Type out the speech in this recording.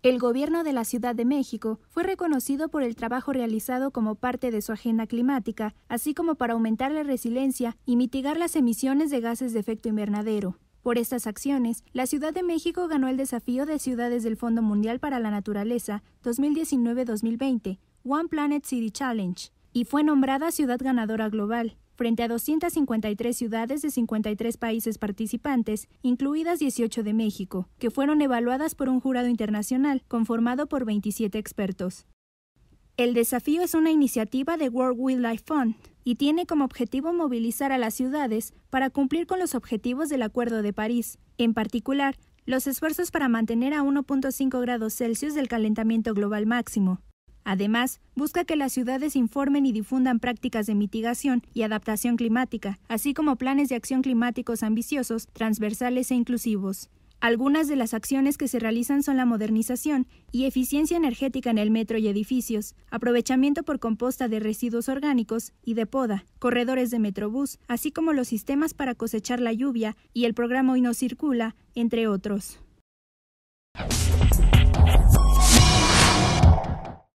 El gobierno de la Ciudad de México fue reconocido por el trabajo realizado como parte de su agenda climática, así como para aumentar la resiliencia y mitigar las emisiones de gases de efecto invernadero. Por estas acciones, la Ciudad de México ganó el desafío de Ciudades del Fondo Mundial para la Naturaleza 2019-2020, One Planet City Challenge, y fue nombrada ciudad ganadora global, frente a 253 ciudades de 53 países participantes, incluidas 18 de México, que fueron evaluadas por un jurado internacional conformado por 27 expertos. El desafío es una iniciativa de World Wildlife Fund y tiene como objetivo movilizar a las ciudades para cumplir con los objetivos del Acuerdo de París, en particular, los esfuerzos para mantener a 1.5 grados Celsius del calentamiento global máximo, Además, busca que las ciudades informen y difundan prácticas de mitigación y adaptación climática, así como planes de acción climáticos ambiciosos, transversales e inclusivos. Algunas de las acciones que se realizan son la modernización y eficiencia energética en el metro y edificios, aprovechamiento por composta de residuos orgánicos y de poda, corredores de metrobús, así como los sistemas para cosechar la lluvia y el programa Hoy no circula, entre otros.